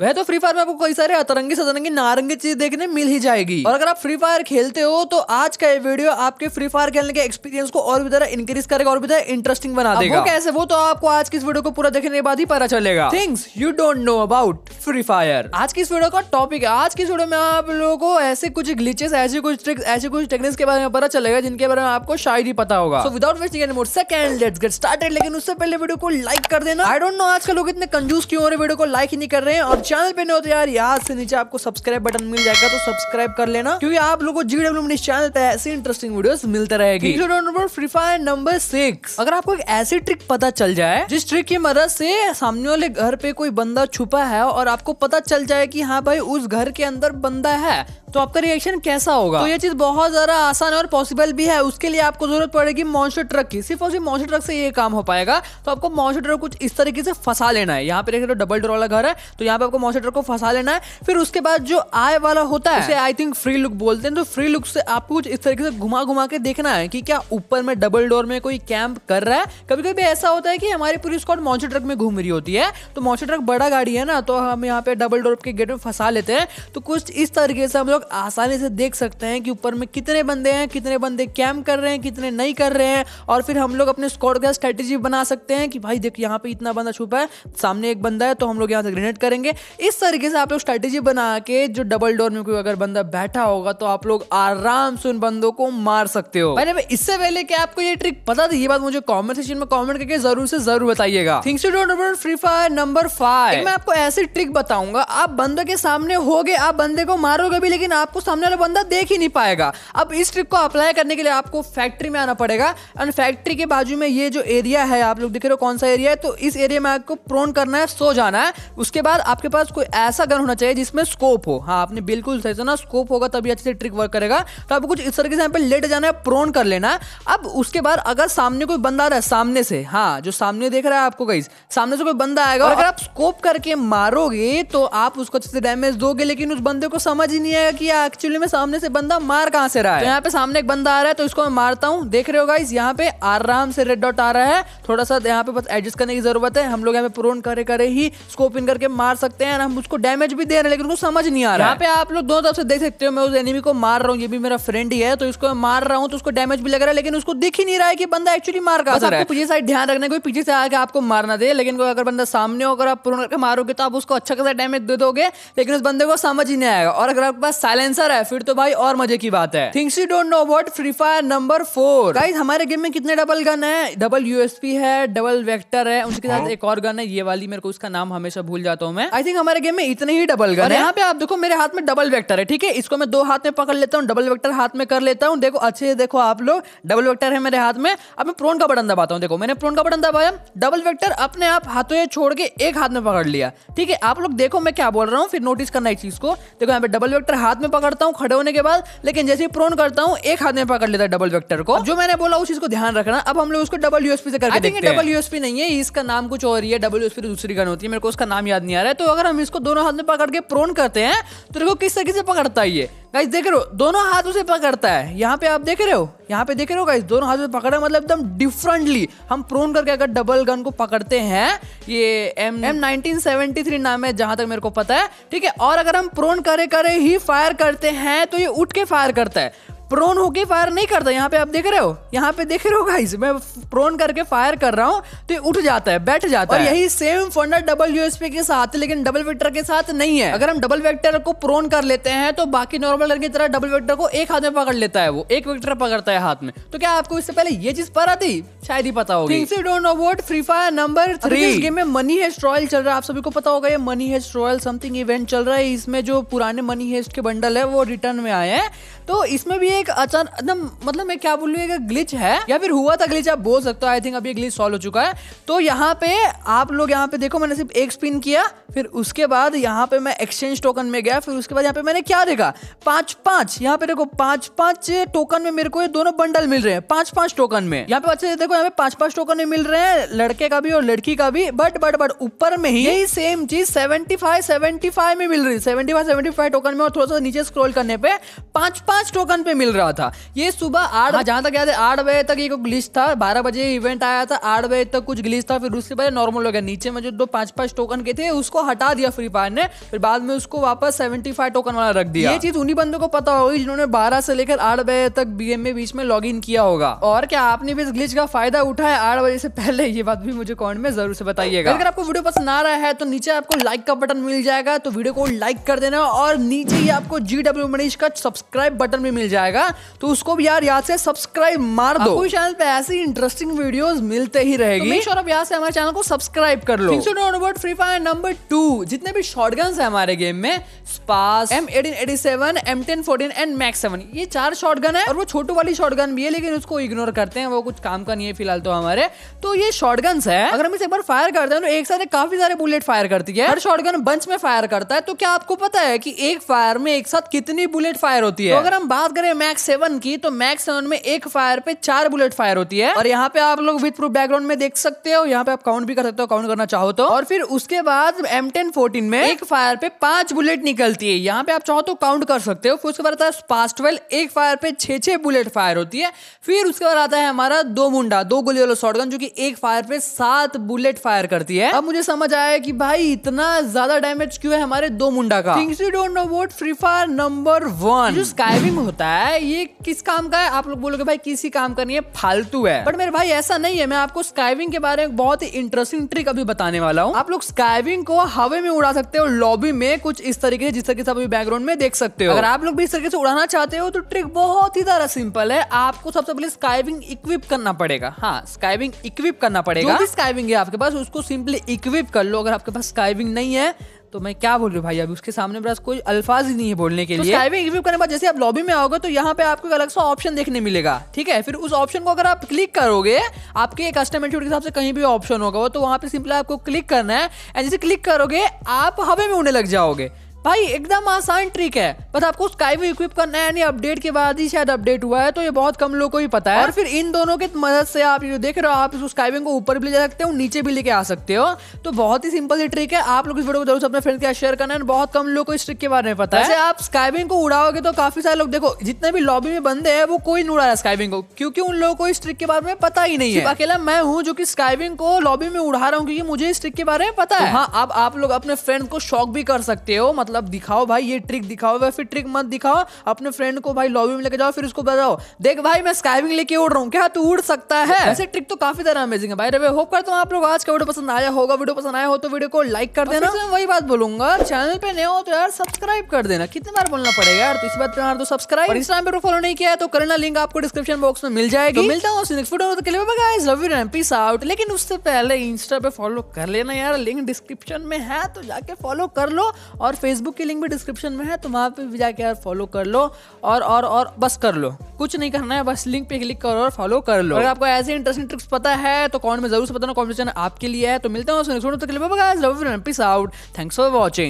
वह तो free fire में आपको कई सारे अतरंगी सतरंगी नारंगी चीज देखने मिल ही जाएगी और अगर आप फ्री फायर खेलते हो तो आज का ये वीडियो आपके फ्री फायर खेलने के एक्सपीरियंस को और भी ज्यादा इंक्रीज करेगा और भी ज्यादा इंटरेस्टिंग बना देगा वो कैसे वो तो आपको आज की इस वीडियो को पूरा देखने के बाद ही पता चलेगा things you don't know about free fire आज की इस वीडियो का टॉपिक है आज की वीडियो में आप लोगों को ऐसे कुछ ग्लिचेस ऐसे कुछ ट्रिक्स ऐसे कुछ टेक्निक्स के बारे में पता चलेगा जिनके बारे में आपको शायद ही पता होगा so without wasting any more second let's get started लेकिन उससे पहले वीडियो को लाइक कर देना आई डोंट नो के लोग इतने कंजूस क्यों हो रहे वीडियो को लाइक ही नहीं कर रहे हैं और चैनल पे नहीं यार यहाँ से नीचे आपको सब्सक्राइब बटन मिल जाएगा तो सब्सक्राइब कर लेना क्योंकि आप लोगों को जी डब्ल्यू चैनल पे ऐसी इंटरेस्टिंग वीडियो मिलते रहेगी number free fire number six अगर आपको एक ऐसी ट्रिक पता चल जाए जिस ट्रिक की मदद से सामने वाले घर पे कोई बंदा छुपा है और आपको पता चल जाए की हाँ भाई उस घर के अंदर बंदा है तो आपका रिएक्शन कैसा होगा तो ये चीज बहुत ज्यादा आसान और पॉसिबल भी है उसके लिए आपको जरूरत पड़ेगी मॉन्स्टर ट्रक की सिर्फ और सिर्फ मॉन्स्टर ट्रक से ये काम हो पाएगा तो आपको मॉन्स्टर ट्रक कुछ इस तरीके से फंसा लेना है यहाँ पे देखिए तो डबल डोर वाला घर है तो यहाँ पे आपको मॉन्स्टर ट्रक को फंसा लेना है फिर उसके बाद जो आय वाला होता है आई थिंक फ्री लुक बोलते हैं तो फ्री लुक से आपको कुछ इस तरीके से घुमा घुमा के देखना है कि क्या ऊपर में डबल डोर में कोई कैंप कर रहा है कभी कभी ऐसा होता है कि हमारी पूरी स्कॉट मॉन्स्टर ट्रक में घूम रही होती है तो मॉन्स्टर ट्रक बड़ा गाड़ी है ना तो हम यहाँ पे डबल डोर के गेट में फंसा लेते हैं तो कुछ इस तरीके से हम लोग लोग आसानी से देख सकते हैं कि ऊपर में कितने बंदे हैं कितने बंदे कैम कर रहे हैं कितने नहीं कर रहे हैं और फिर हम लोग अपने स्कॉड का स्ट्रेटेजी बना सकते हैं कि भाई देख यहाँ पे इतना बंदा छुपा है सामने एक बंदा है तो हम लोग यहाँ से ग्रेनेड करेंगे इस तरीके से आप लोग स्ट्रैटेजी बना के जो डबल डोर में कोई अगर बंदा बैठा होगा तो आप लोग आराम से उन बंदों को मार सकते हो मैंने इससे पहले कि आपको ये ट्रिक पता थी ये बात मुझे कॉमेंट सेक्शन में कॉमेंट करके जरूर से जरूर बताइएगा things you don't about free fire number five मैं आपको ऐसी ट्रिक बताऊंगा आप बंदों के सामने हो आप बंदे को मारोगे भी लेकिन लेकिन आपको सामने वाला बंदा देख ही नहीं पाएगा अब इस ट्रिक को अप्लाई करने के लिए आपको फैक्ट्री में आना पड़ेगा एंड फैक्ट्री के बाजू में ये जो एरिया है आप लोग देख रहे हो कौन सा एरिया है तो इस एरिया में आपको प्रोन करना है सो जाना है उसके बाद आपके पास कोई ऐसा गन होना चाहिए जिसमें स्कोप हो हाँ आपने बिल्कुल सही सुना स्कोप होगा तभी अच्छे से ट्रिक वर्क करेगा तो आपको कुछ इस तरह से लेट जाना है प्रोन कर लेना अब उसके बाद अगर सामने कोई बंदा आ रहा है सामने से हाँ जो सामने देख रहा है आपको कहीं सामने से कोई बंदा आएगा और अगर आप स्कोप करके मारोगे तो आप उसको अच्छे से डैमेज दोगे लेकिन उस बंदे को समझ ही नहीं आएगा किया एक्चुअली में सामने से बंदा मार कहां से रहा है तो यहाँ पे सामने एक बंदा आ रहा है तो इसको मैं मारता हूँ देख रहे हो गाइस यहाँ पे आराम से रेड डॉट आ रहा है थोड़ा सा यहाँ पे बस एडजस्ट करने की जरूरत है हम लोग यहाँ पे प्रोन करे करे ही स्कोप इन करके मार सकते हैं हम उसको डैमेज भी दे रहे हैं लेकिन उसको समझ नहीं आ रहा यहाँ पे आप लोग दोनों तरफ से देख सकते हो मैं उस एनिमी को मार रहा हूँ ये भी मेरा फ्रेंड ही है तो इसको मैं मार रहा हूँ तो उसको डैमेज भी लग रहा है लेकिन उसको दिख ही नहीं रहा है कि बंदा एक्चुअली मार कहा रहा है पीछे साइड ध्यान रखना कोई पीछे से आके आपको मारना दे लेकिन अगर बंदा सामने होकर आप प्रोन करके मारोगे तो आप उसको अच्छा खासा डैमेज दे दोगे लेकिन उस बंदे को समझ ही नहीं आएगा और अगर आपके पास साइलेंसर है फिर तो भाई और मजे की बात है things you don't know about free fire number four guys हमारे गेम में कितने डबल गन है डबल यूएसपी है डबल वेक्टर है उसके साथ हाँ। एक और गन है ये वाली मेरे को उसका नाम हमेशा भूल जाता हूँ मैं आई थिंक हमारे गेम में इतने ही डबल गन है यहाँ पे आप देखो मेरे हाथ में डबल वेक्टर है ठीक है इसको मैं दो हाथ में पकड़ लेता हूँ डबल वेक्टर हाथ में कर लेता हूँ देखो अच्छे से देखो आप लोग डबल वेक्टर है मेरे हाथ में अब मैं प्रोन का बटन दबाता हूँ देखो मैंने प्रोन का बटन दबाया डबल वेक्टर अपने आप हाथों छोड़ के एक हाथ में पकड़ लिया ठीक है आप लोग देखो मैं क्या बोल रहा हूँ फिर नोटिस करना इस चीज को देखो यहाँ पे डबल वेक्टर हाथ हाथ में पकड़ता हूँ खड़े होने के बाद लेकिन जैसे प्रोन करता हूँ एक हाथ में पकड़ लेता है डबल वेक्टर को जो मैंने बोला उस चीज को ध्यान रखना अब हम लोग उसको डबल यूएसपी से करके देखते हैं डबल यूएसपी नहीं है इसका नाम कुछ और ही है डबल यूएसपी तो दूसरी गन होती है मेरे को उसका नाम याद नहीं आ रहा है तो अगर हम इसको दोनों हाथ में पकड़ के प्रोन करते हैं तो देखो किस तरीके से पकड़ता है गाइस देख रहे हो दोनों हाथों से पकड़ता है यहाँ पे आप देख रहे हो यहाँ पे देख रहे हो गाइस दोनों हाथों से पकड़ा मतलब एकदम डिफरेंटली हम प्रोन करके अगर डबल गन को पकड़ते हैं ये एम एम नाइनटीन नाम है जहां तक मेरे को पता है ठीक है और अगर हम प्रोन करे करे ही फायर करते हैं तो ये उठ के फायर करता है प्रोन होके फायर नहीं करता यहाँ पे आप देख रहे हो यहाँ पे देख रहे हो गाइस मैं प्रोन करके फायर कर रहा हूँ तो उठ जाता है बैठ जाता और है यही सेम फंडा डबल यूएसपी के साथ लेकिन डबल वेक्टर के साथ नहीं है अगर हम डबल वेक्टर को प्रोन कर लेते हैं तो बाकी नॉर्मल की तरह डबल वेक्टर को एक हाथ में पकड़ लेता है वो एक वेक्टर पकड़ता है हाथ में तो क्या आपको इससे पहले ये चीज पता थी शायद ही पता होगी don't know free fire number three इस गेम में मनी हेस्ट रॉयल चल रहा है आप सभी को पता होगा ये money heist royale something event चल रहा है इसमें जो पुराने मनी हेस्ट के बंडल है वो रिटर्न में आए हैं तो इसमें भी एक अचानक मतलब मैं क्या बोलूँ एक ग्लिच है या फिर हुआ था ग्लिच आप बोल सकते हो आई थिंक अभी ग्लिच सॉल्व हो चुका है तो यहाँ पे आप लोग यहाँ पे देखो मैंने सिर्फ एक स्पिन किया फिर उसके बाद यहाँ पे मैं एक्सचेंज टोकन में गया फिर उसके बाद यहाँ पे मैंने क्या देखा पांच पांच यहाँ पे देखो पांच पांच टोकन में मेरे को ये दोनों बंडल मिल रहे हैं पांच पांच टोकन में यहाँ पे अच्छे से देखो यहाँ पे पांच पांच टोकन में मिल रहे हैं लड़के का भी और लड़की का भी बट बट बट ऊपर में ही यही सेम चीज सेवेंटी फाइव सेवेंटी फाइव में मिल रही है seventy five seventy five token में और थोड़ा सा नीचे स्क्रोल करने पे पांच पांच पांच टोकन पे मिल रहा था ये सुबह आठ हाँ, जहां तक याद है आठ बजे तक एक ग्लिच था बारह बजे इवेंट आया था आठ बजे तक कुछ ग्लिच था फिर उसके बाद नॉर्मल हो गया नीचे में जो दो पांच पांच टोकन के थे उसको हटा दिया फ्री फायर ने फिर बाद में उसको वापस सेवेंटी फाइव टोकन वाला रख दिया ये चीज उन्हीं बंदों को पता होगी जिन्होंने बारह से लेकर आठ बजे तक बी में बीच में लॉग किया होगा और क्या आपने भी इस ग्लिच का फायदा उठाया आठ बजे से पहले ये बात भी मुझे कॉमेंट में जरूर से बताइएगा अगर आपको वीडियो पसंद आ रहा है तो नीचे आपको लाइक का बटन मिल जाएगा तो वीडियो को लाइक कर देना और नीचे ही आपको जी डब्ल्यू मनीष का सब्सक्राइब बटन भी मिल जाएगा तो उसको भी यार याद से सब्सक्राइब मार दो चैनल पे ऐसी इंटरेस्टिंग वीडियोस मिलते ही रहेगी तो और अब यहाँ से हमारे चैनल को सब्सक्राइब कर लो about free fire number two जितने भी शॉर्ट गन्स है हमारे गेम में SPAS M eighteen eighty seven M ten fourteen and max seven ये चार शॉर्ट गन है और वो छोटू वाली शॉर्ट गन भी है लेकिन उसको इग्नोर करते हैं वो कुछ काम का नहीं है फिलहाल तो हमारे तो ये शॉर्ट गन्स है अगर हम इसे एक बार फायर करते हैं तो एक साथ काफी सारे बुलेट फायर करती है हर शॉर्ट गन बंच में फायर करता है तो क्या आपको पता है कि एक फायर में एक साथ कितनी बुलेट फायर होती है तो अगर हम बात करें मैक सेवन की तो मैक सेवन में एक फायर पे चार बुलेट फायर होती है और यहाँ पे आप लोग विथ प्रूफ बैकग्राउंड में देख सकते हो यहाँ पे आप काउंट भी कर सकते हो काउंट करना चाहो तो और फिर उसके बाद एम टेन फोर्टीन में एक फायर पे पांच बुलेट निकलती है यहाँ पे आप चाहो तो काउंट कर सकते हो फिर उसके बाद आता है पास ट्वेल्व एक फायर पे छे छे बुलेट फायर होती है फिर उसके बाद आता है हमारा दो मुंडा दो गोली वाला शॉटगन जो की एक फायर पे सात बुलेट फायर करती है अब मुझे समझ आया कि भाई इतना ज्यादा डैमेज क्यों है हमारे दो मुंडा का don't know about free fire number one जो स्काई ड्राइविंग होता है ये किस काम का है आप लोग बोलोगे भाई किसी काम का नहीं है फालतू है बट मेरे भाई ऐसा नहीं है मैं आपको स्काइविंग के बारे में बहुत ही इंटरेस्टिंग ट्रिक अभी बताने वाला हूँ आप लोग स्काइविंग को हवे में उड़ा सकते हो लॉबी में कुछ इस तरीके से जिस तरीके से आप बैकग्राउंड में देख सकते हो अगर आप लोग भी इस तरीके से उड़ाना चाहते हो तो ट्रिक बहुत ही ज्यादा सिंपल है आपको सबसे पहले स्काइविंग इक्विप करना पड़ेगा हाँ स्काइविंग इक्विप करना पड़ेगा स्काइविंग है आपके पास उसको सिंपली इक्विप कर लो अगर आपके पास स्काइविंग नहीं है तो मैं क्या बोल रही हूँ भाई अभी उसके सामने बस कोई अल्फाज ही नहीं है बोलने के तो लिए रिव्यू करने बाद जैसे आप लॉबी में आओगे तो यहाँ पे आपको अलग सा ऑप्शन देखने मिलेगा ठीक है फिर उस ऑप्शन को अगर आप क्लिक करोगे आपके कस्टम एटीट्यूड के हिसाब से कहीं भी ऑप्शन होगा वो तो वहाँ पे सिंपली आपको क्लिक करना है एंड जैसे क्लिक करोगे आप हवे में उड़ने लग जाओगे भाई एकदम आसान ट्रिक है बस आपको स्काई में इक्विप करना है अपडेट के बाद ही शायद अपडेट हुआ है तो ये बहुत कम लोगों को ही पता है और फिर इन दोनों की मदद से आप ये देख रहे हो आप स्काई स्काईविंग को ऊपर भी ले जा सकते हो नीचे भी लेके आ सकते हो तो बहुत ही सिंपल सी ट्रिक है आप लोग इस वीडियो को जरूर अपने फ्रेंड के साथ शेयर करना है बहुत कम लोग को इस ट्रिक के बारे में पता है आप स्काईविंग को उड़ाओगे तो काफी सारे लोग देखो जितने भी लॉबी में बंदे है वो कोई नहीं उड़ा रहा स्काईविंग को क्योंकि उन लोगों को इस ट्रिक के बारे में पता ही नहीं है अकेला मैं हूँ जो की स्काईविंग को लॉबी में उड़ा रहा हूँ क्योंकि मुझे इस ट्रिक के बारे में पता है तो हाँ आप लोग अपने फ्रेंड को शौक भी कर सकते हो मतलब मतलब दिखाओ भाई ये ट्रिक दिखाओ या फिर ट्रिक मत दिखाओ अपने फ्रेंड को भाई लॉबी में लेके जाओ फिर उसको बताओ देख भाई मैं स्काइविंग लेके उड़ रहा हूँ क्या तू उड़ सकता है अच्छा। ऐसे ट्रिक तो काफी तरह अमेजिंग है भाई रवे होप करता हूँ आप लोग आज का वीडियो पसंद आया होगा वीडियो पसंद आया हो तो वीडियो को लाइक कर देना वही बात बोलूंगा चैनल पे नए हो तो यार सब्सक्राइब कर देना कितनी बार बोलना पड़ेगा यार तो इस बात तो सब्सक्राइब इस पर फॉलो नहीं किया तो करना लिंक आपको डिस्क्रिप्शन बॉक्स में मिल जाएगी तो मिलता हूँ पीस आउट लेकिन उससे पहले इंस्टा पे फॉलो कर लेना यार लिंक डिस्क्रिप्शन में है तो जाके फॉलो कर लो और फेसबुक फेसबुक की लिंक भी डिस्क्रिप्शन में है तो वहाँ पर जाके यार फॉलो कर लो और और और बस कर लो कुछ नहीं करना है बस लिंक पे क्लिक करो और फॉलो कर लो अगर आपको ऐसे इंटरेस्टिंग ट्रिक्स पता है तो कमेंट में जरूर से बताना कॉम्पिटिशन आपके लिए है तो मिलते हैं peace out thanks for watching